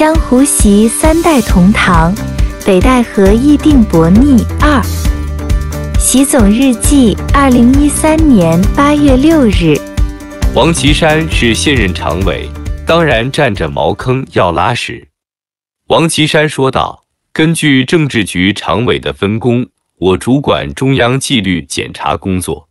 江湖习三代同堂，北戴河议定博逆二。习总日记，二零一三年八月六日。王岐山是现任常委，当然占着茅坑要拉屎。王岐山说道：“根据政治局常委的分工，我主管中央纪律检查工作。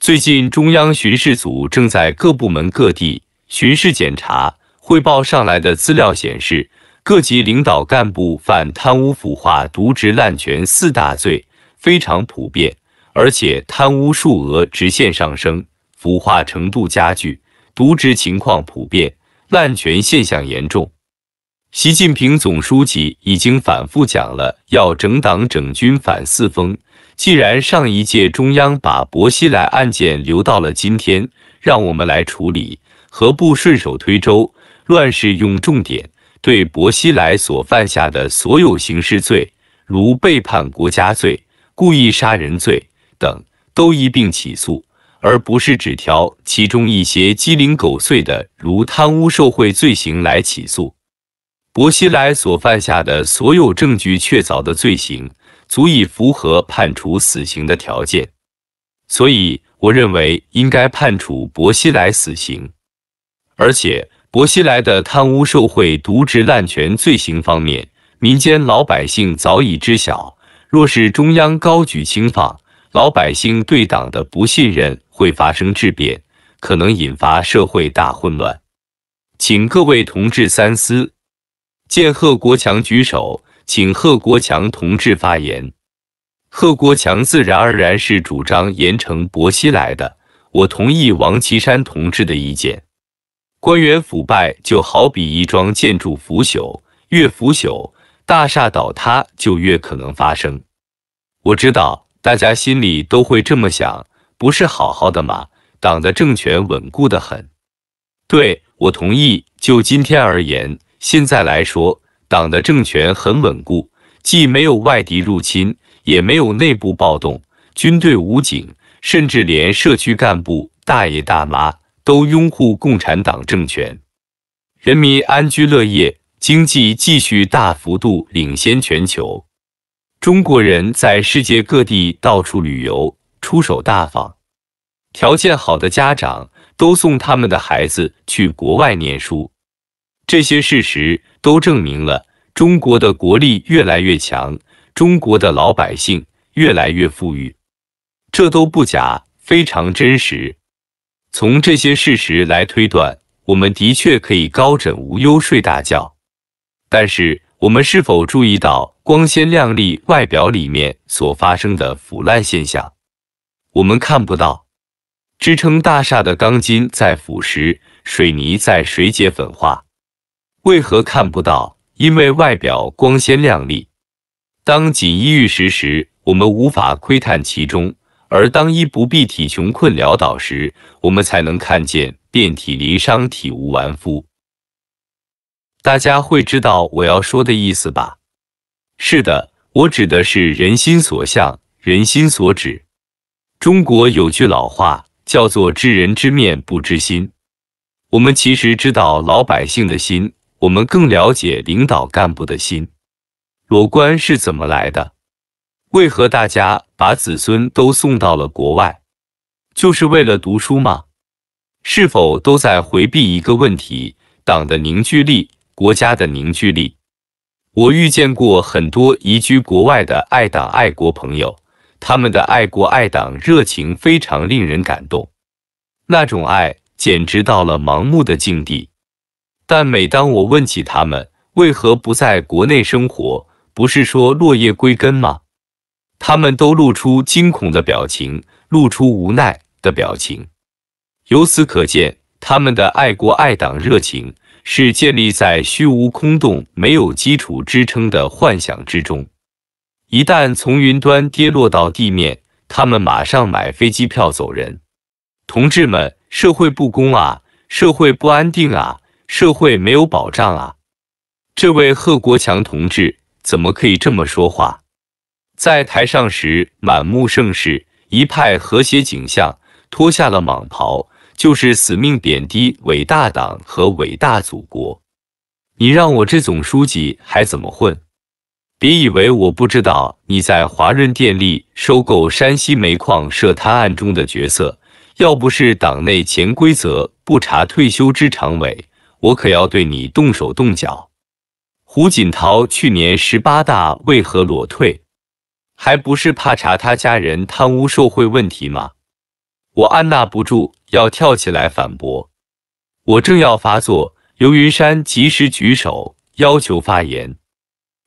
最近，中央巡视组正在各部门各地巡视检查。”汇报上来的资料显示，各级领导干部犯贪污、腐化、渎职、滥权四大罪非常普遍，而且贪污数额直线上升，腐化程度加剧，渎职情况普遍，滥权现象严重。习近平总书记已经反复讲了，要整党整军反四风。既然上一届中央把薄熙来案件留到了今天，让我们来处理，何不顺手推舟？乱世用重典，对薄熙来所犯下的所有刑事罪，如背叛国家罪、故意杀人罪等，都一并起诉，而不是只挑其中一些鸡零狗碎的，如贪污受贿罪行来起诉。薄熙来所犯下的所有证据确凿的罪行，足以符合判处死刑的条件，所以我认为应该判处薄熙来死刑，而且。薄熙来的贪污受贿、渎职滥权罪行方面，民间老百姓早已知晓。若是中央高举轻放，老百姓对党的不信任会发生质变，可能引发社会大混乱。请各位同志三思。见贺国强举手，请贺国强同志发言。贺国强自然而然是主张严惩薄熙来的。我同意王岐山同志的意见。官员腐败就好比一幢建筑腐朽，越腐朽，大厦倒塌就越可能发生。我知道大家心里都会这么想，不是好好的吗？党的政权稳固得很。对，我同意。就今天而言，现在来说，党的政权很稳固，既没有外敌入侵，也没有内部暴动，军队、武警，甚至连社区干部大爷大妈。都拥护共产党政权，人民安居乐业，经济继续大幅度领先全球。中国人在世界各地到处旅游，出手大方，条件好的家长都送他们的孩子去国外念书。这些事实都证明了中国的国力越来越强，中国的老百姓越来越富裕，这都不假，非常真实。从这些事实来推断，我们的确可以高枕无忧睡大觉。但是，我们是否注意到光鲜亮丽外表里面所发生的腐烂现象？我们看不到，支撑大厦的钢筋在腐蚀，水泥在水解粉化。为何看不到？因为外表光鲜亮丽，当锦衣玉食时，我们无法窥探其中。而当衣不蔽体、穷困潦倒时，我们才能看见遍体鳞伤、体无完肤。大家会知道我要说的意思吧？是的，我指的是人心所向、人心所指。中国有句老话叫做“知人知面不知心”。我们其实知道老百姓的心，我们更了解领导干部的心。裸官是怎么来的？为何大家把子孙都送到了国外，就是为了读书吗？是否都在回避一个问题：党的凝聚力，国家的凝聚力？我遇见过很多移居国外的爱党爱国朋友，他们的爱国爱党热情非常令人感动，那种爱简直到了盲目的境地。但每当我问起他们为何不在国内生活，不是说落叶归根吗？他们都露出惊恐的表情，露出无奈的表情。由此可见，他们的爱国爱党热情是建立在虚无空洞、没有基础支撑的幻想之中。一旦从云端跌落到地面，他们马上买飞机票走人。同志们，社会不公啊，社会不安定啊，社会没有保障啊！这位贺国强同志怎么可以这么说话？在台上时满目盛世，一派和谐景象；脱下了蟒袍，就是死命贬低伟大党和伟大祖国。你让我这总书记还怎么混？别以为我不知道你在华润电力收购山西煤矿涉贪案中的角色。要不是党内潜规则不查退休之常委，我可要对你动手动脚。胡锦涛去年十八大为何裸退？还不是怕查他家人贪污受贿问题吗？我按捺不住，要跳起来反驳。我正要发作，刘云山及时举手要求发言。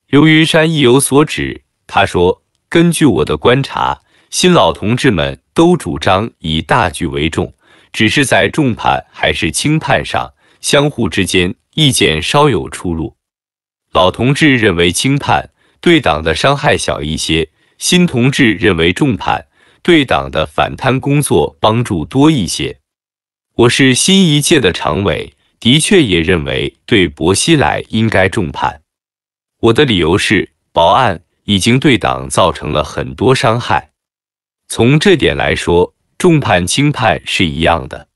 刘云山意有所指，他说：“根据我的观察，新老同志们都主张以大局为重，只是在重判还是轻判上，相互之间意见稍有出入。老同志认为轻判对党的伤害小一些。”新同志认为重判对党的反贪工作帮助多一些。我是新一届的常委，的确也认为对薄熙来应该重判。我的理由是，薄案已经对党造成了很多伤害，从这点来说，重判轻判是一样的。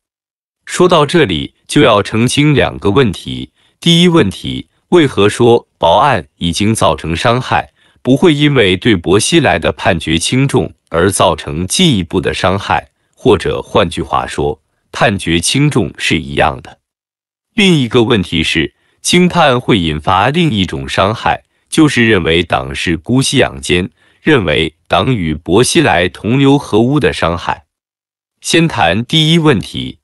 说到这里，就要澄清两个问题：第一问题，为何说薄案已经造成伤害？不会因为对薄熙来的判决轻重而造成进一步的伤害，或者换句话说，判决轻重是一样的。另一个问题是，轻判会引发另一种伤害，就是认为党是姑息养奸，认为党与薄熙来同流合污的伤害。先谈第一问题，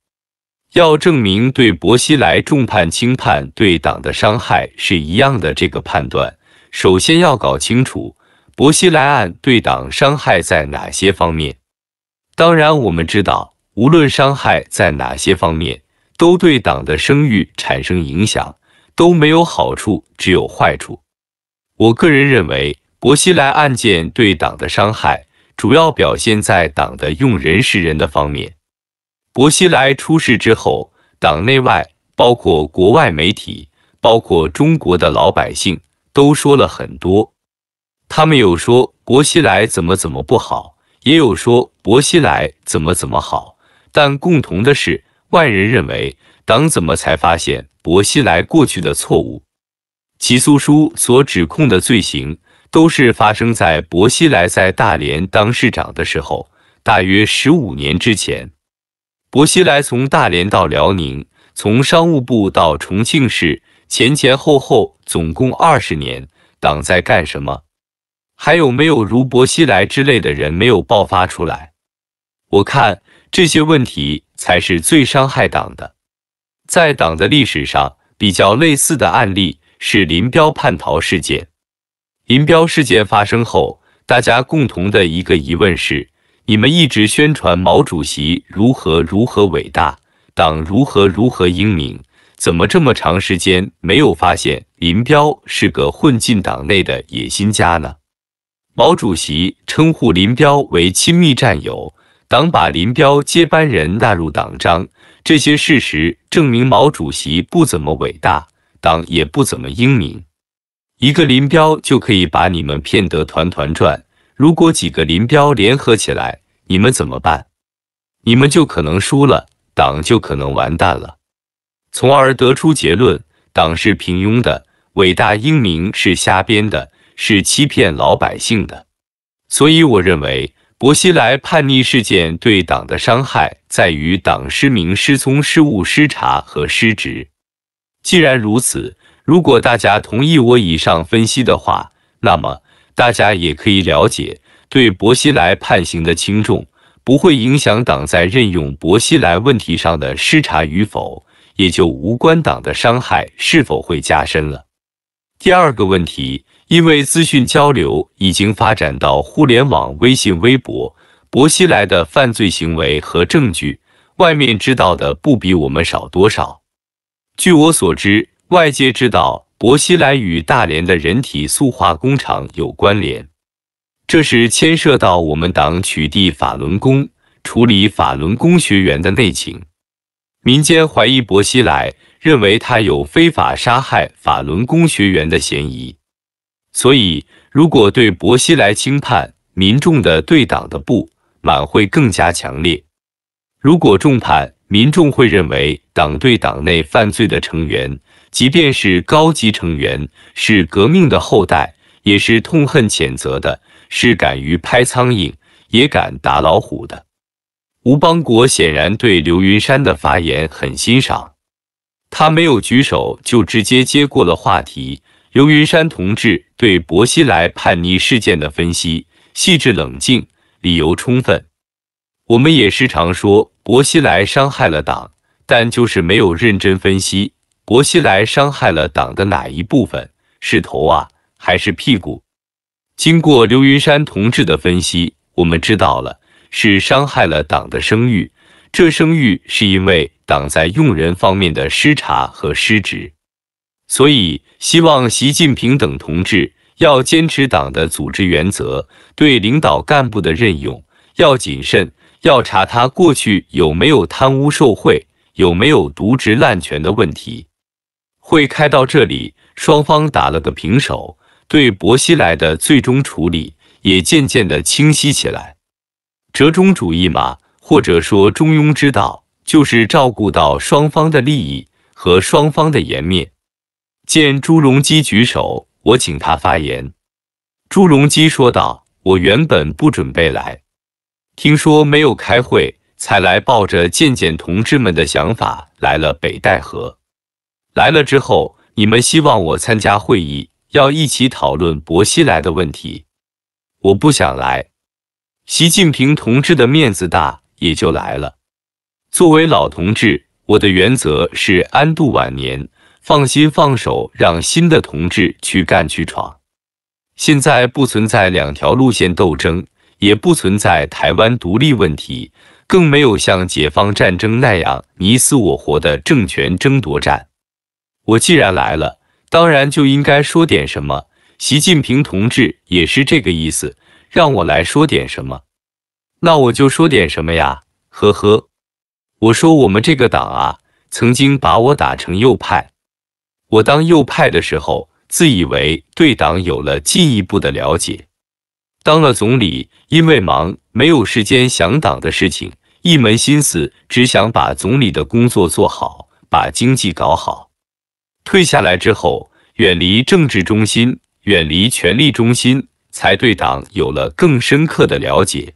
要证明对薄熙来重判轻判对党的伤害是一样的这个判断。首先要搞清楚博西莱案对党伤害在哪些方面。当然，我们知道，无论伤害在哪些方面，都对党的声誉产生影响，都没有好处，只有坏处。我个人认为，博西莱案件对党的伤害主要表现在党的用人是人的方面。博西莱出事之后，党内外，包括国外媒体，包括中国的老百姓。都说了很多，他们有说薄熙来怎么怎么不好，也有说薄熙来怎么怎么好。但共同的是，外人认为党怎么才发现薄熙来过去的错误？起诉书所指控的罪行都是发生在薄熙来在大连当市长的时候，大约十五年之前。薄熙来从大连到辽宁，从商务部到重庆市。前前后后总共二十年，党在干什么？还有没有如薄熙来之类的人没有爆发出来？我看这些问题才是最伤害党的。在党的历史上，比较类似的案例是林彪叛逃事件。林彪事件发生后，大家共同的一个疑问是：你们一直宣传毛主席如何如何伟大，党如何如何英明。怎么这么长时间没有发现林彪是个混进党内的野心家呢？毛主席称呼林彪为亲密战友，党把林彪接班人纳入党章，这些事实证明毛主席不怎么伟大，党也不怎么英明。一个林彪就可以把你们骗得团团转，如果几个林彪联合起来，你们怎么办？你们就可能输了，党就可能完蛋了。从而得出结论，党是平庸的，伟大英明是瞎编的，是欺骗老百姓的。所以，我认为薄熙来叛逆事件对党的伤害在于党失明、失聪、失误、失察和失职。既然如此，如果大家同意我以上分析的话，那么大家也可以了解，对薄熙来判刑的轻重不会影响党在任用薄熙来问题上的失察与否。也就无关党的伤害是否会加深了。第二个问题，因为资讯交流已经发展到互联网、微信、微博，薄熙来的犯罪行为和证据，外面知道的不比我们少多少。据我所知，外界知道薄熙来与大连的人体塑化工厂有关联，这是牵涉到我们党取缔法轮功、处理法轮功学员的内情。民间怀疑薄熙来，认为他有非法杀害法轮功学员的嫌疑，所以如果对薄熙来轻判，民众的对党的不满会更加强烈。如果重判，民众会认为党对党内犯罪的成员，即便是高级成员，是革命的后代，也是痛恨谴责的，是敢于拍苍蝇也敢打老虎的。吴邦国显然对刘云山的发言很欣赏，他没有举手就直接接过了话题。刘云山同志对薄熙来叛逆事件的分析细致冷静，理由充分。我们也时常说薄熙来伤害了党，但就是没有认真分析薄熙来伤害了党的哪一部分，是头啊，还是屁股？经过刘云山同志的分析，我们知道了。是伤害了党的声誉，这声誉是因为党在用人方面的失察和失职，所以希望习近平等同志要坚持党的组织原则，对领导干部的任用要谨慎，要查他过去有没有贪污受贿，有没有渎职滥权的问题。会开到这里，双方打了个平手，对薄熙来的最终处理也渐渐的清晰起来。折中主义嘛，或者说中庸之道，就是照顾到双方的利益和双方的颜面。见朱镕基举手，我请他发言。朱镕基说道：“我原本不准备来，听说没有开会才来，抱着见见同志们的想法来了北戴河。来了之后，你们希望我参加会议，要一起讨论薄熙来的问题，我不想来。”习近平同志的面子大也就来了。作为老同志，我的原则是安度晚年，放心放手，让新的同志去干去闯。现在不存在两条路线斗争，也不存在台湾独立问题，更没有像解放战争那样你死我活的政权争夺战。我既然来了，当然就应该说点什么。习近平同志也是这个意思。让我来说点什么，那我就说点什么呀，呵呵，我说我们这个党啊，曾经把我打成右派，我当右派的时候，自以为对党有了进一步的了解。当了总理，因为忙，没有时间想党的事情，一门心思只想把总理的工作做好，把经济搞好。退下来之后，远离政治中心，远离权力中心。才对党有了更深刻的了解。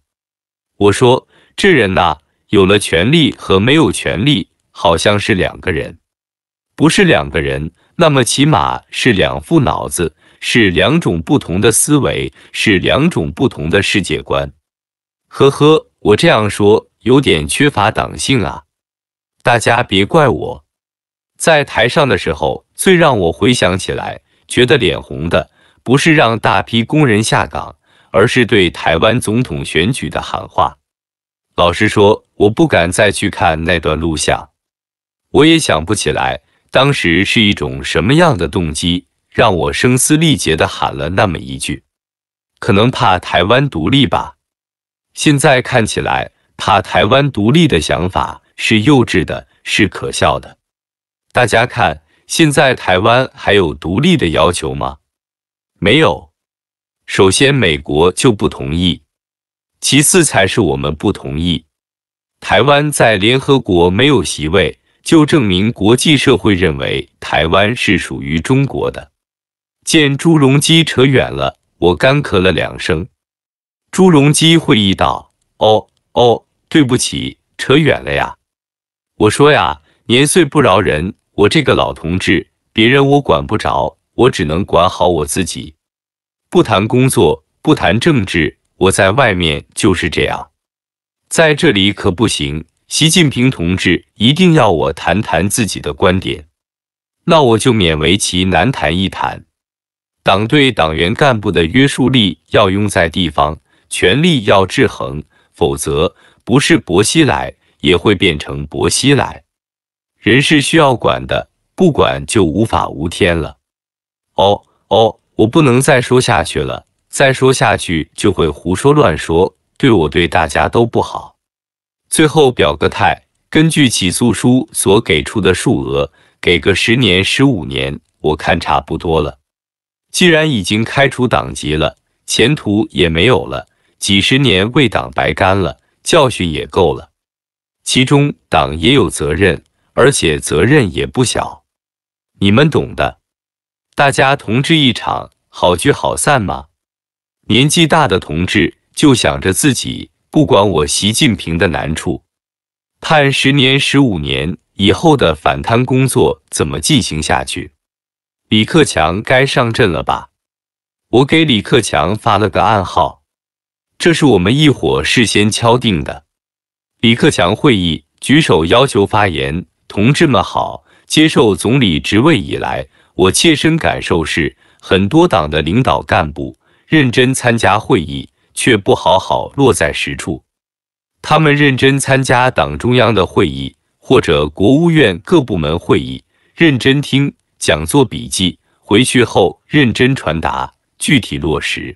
我说这人呐，有了权力和没有权力，好像是两个人，不是两个人，那么起码是两副脑子，是两种不同的思维，是两种不同的世界观。呵呵，我这样说有点缺乏党性啊，大家别怪我。在台上的时候，最让我回想起来觉得脸红的。不是让大批工人下岗，而是对台湾总统选举的喊话。老实说，我不敢再去看那段录像，我也想不起来当时是一种什么样的动机，让我声嘶力竭地喊了那么一句。可能怕台湾独立吧。现在看起来，怕台湾独立的想法是幼稚的，是可笑的。大家看，现在台湾还有独立的要求吗？没有，首先美国就不同意，其次才是我们不同意。台湾在联合国没有席位，就证明国际社会认为台湾是属于中国的。见朱镕基扯远了，我干咳了两声。朱镕基会意道：“哦哦，对不起，扯远了呀。”我说呀，年岁不饶人，我这个老同志，别人我管不着。我只能管好我自己，不谈工作，不谈政治。我在外面就是这样，在这里可不行。习近平同志一定要我谈谈自己的观点，那我就勉为其难谈一谈。党对党员干部的约束力要用在地方，权力要制衡，否则不是薄熙来也会变成薄熙来。人是需要管的，不管就无法无天了。哦哦，我不能再说下去了，再说下去就会胡说乱说，对我对大家都不好。最后表个态，根据起诉书所给出的数额，给个十年、十五年，我看差不多了。既然已经开除党籍了，前途也没有了，几十年为党白干了，教训也够了。其中党也有责任，而且责任也不小，你们懂的。大家同志一场，好聚好散吗？年纪大的同志就想着自己不管我习近平的难处，盼十年十五年以后的反贪工作怎么进行下去？李克强该上阵了吧？我给李克强发了个暗号，这是我们一伙事先敲定的。李克强会议举手要求发言，同志们好，接受总理职位以来。我切身感受是，很多党的领导干部认真参加会议，却不好好落在实处。他们认真参加党中央的会议或者国务院各部门会议，认真听讲座、笔记，回去后认真传达、具体落实。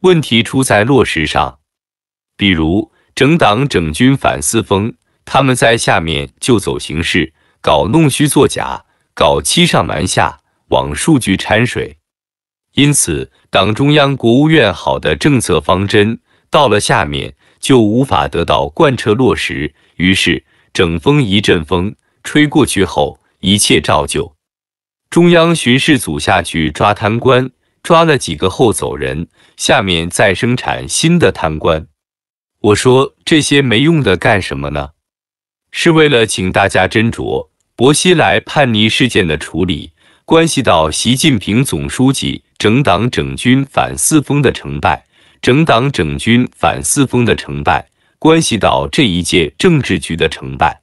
问题出在落实上。比如整党、整军、反四风，他们在下面就走形式，搞弄虚作假。搞欺上瞒下，往数据掺水，因此党中央、国务院好的政策方针到了下面就无法得到贯彻落实。于是整风一阵风吹过去后，一切照旧。中央巡视组下去抓贪官，抓了几个后走人，下面再生产新的贪官。我说这些没用的干什么呢？是为了请大家斟酌。薄熙来叛逆事件的处理，关系到习近平总书记整党整军反四风的成败；整党整军反四风的成败，关系到这一届政治局的成败。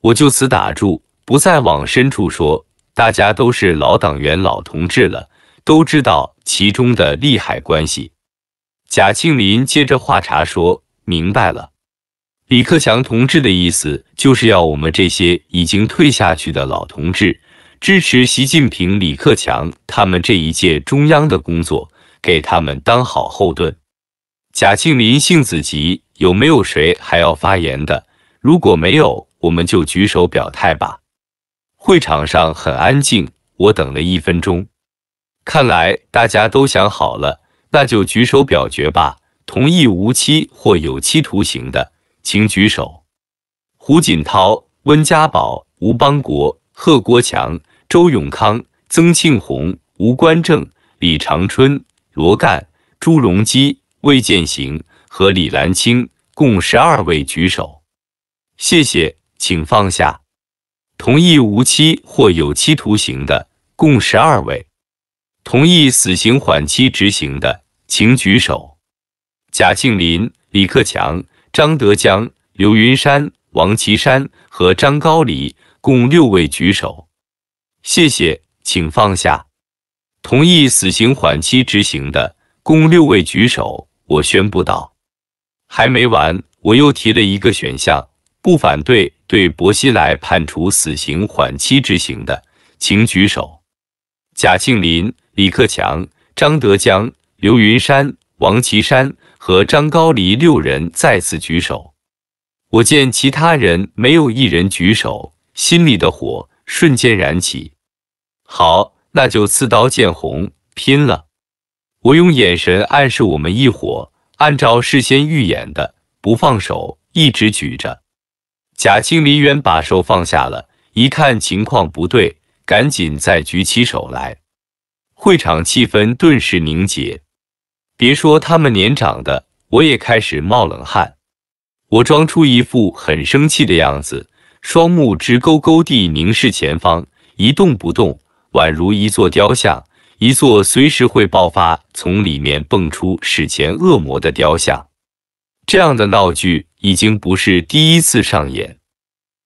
我就此打住，不再往深处说。大家都是老党员、老同志了，都知道其中的利害关系。贾庆林接着话茬说：“明白了。”李克强同志的意思就是要我们这些已经退下去的老同志支持习近平、李克强他们这一届中央的工作，给他们当好后盾。贾庆林性子急，有没有谁还要发言的？如果没有，我们就举手表态吧。会场上很安静，我等了一分钟，看来大家都想好了，那就举手表决吧。同意无期或有期徒刑的。请举手。胡锦涛、温家宝、吴邦国、贺国强、周永康、曾庆红、吴官正、李长春、罗干、朱镕基、魏建行和李兰清共十二位举手。谢谢，请放下。同意无期或有期徒刑的共十二位，同意死刑缓期执行的，请举手。贾庆林、李克强。张德江、刘云山、王岐山和张高丽共六位举手。谢谢，请放下。同意死刑缓期执行的共六位举手。我宣布到。还没完，我又提了一个选项：不反对对薄熙来判处死刑缓期执行的，请举手。贾庆林、李克强、张德江、刘云山。王岐山和张高丽六人再次举手，我见其他人没有一人举手，心里的火瞬间燃起。好，那就刺刀见红，拼了！我用眼神暗示我们一伙，按照事先预演的，不放手，一直举着。贾庆林远把手放下了一看情况不对，赶紧再举起手来。会场气氛顿时凝结。别说他们年长的，我也开始冒冷汗。我装出一副很生气的样子，双目直勾勾地凝视前方，一动不动，宛如一座雕像，一座随时会爆发，从里面蹦出史前恶魔的雕像。这样的闹剧已经不是第一次上演。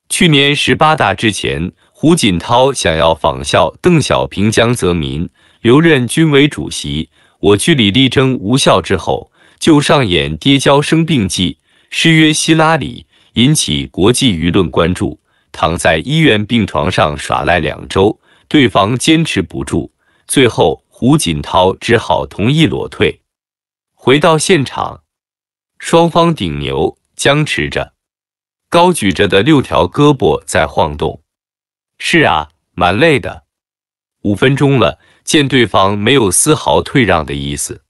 去年十八大之前，胡锦涛想要仿效邓小平、江泽民，留任军委主席。我据理力争无效之后，就上演跌跤生病记，失约希拉里，引起国际舆论关注。躺在医院病床上耍赖两周，对方坚持不住，最后胡锦涛只好同意裸退。回到现场，双方顶牛僵持着，高举着的六条胳膊在晃动。是啊，蛮累的，五分钟了。见对方没有丝毫退让的意思，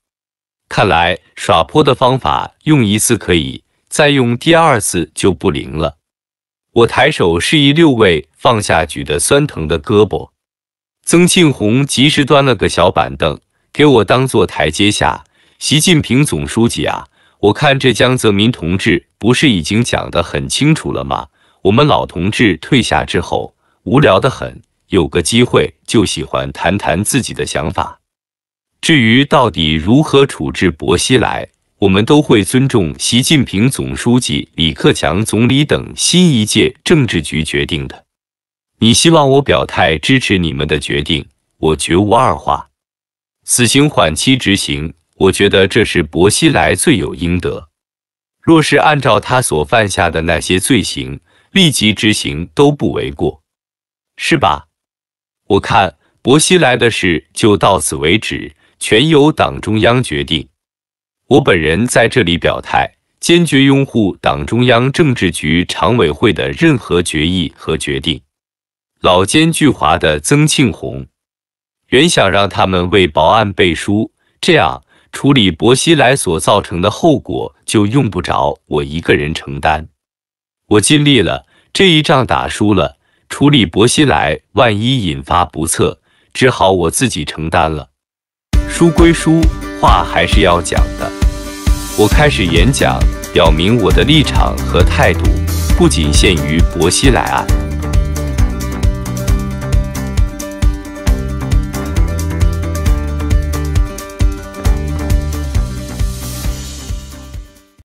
看来耍泼的方法用一次可以，再用第二次就不灵了。我抬手示意六位放下举得酸疼的胳膊。曾庆红及时端了个小板凳给我当做台阶下。习近平总书记啊，我看这江泽民同志不是已经讲得很清楚了吗？我们老同志退下之后，无聊得很。有个机会就喜欢谈谈自己的想法。至于到底如何处置薄熙来，我们都会尊重习近平总书记、李克强总理等新一届政治局决定的。你希望我表态支持你们的决定，我绝无二话。死刑缓期执行，我觉得这是薄熙来罪有应得。若是按照他所犯下的那些罪行，立即执行都不为过，是吧？我看薄熙来的事就到此为止，全由党中央决定。我本人在这里表态，坚决拥护党中央政治局常委会的任何决议和决定。老奸巨猾的曾庆红，原想让他们为薄案背书，这样处理薄熙来所造成的后果就用不着我一个人承担。我尽力了，这一仗打输了。处理薄熙来，万一引发不测，只好我自己承担了。书归书，话还是要讲的。我开始演讲，表明我的立场和态度，不仅限于薄熙来案。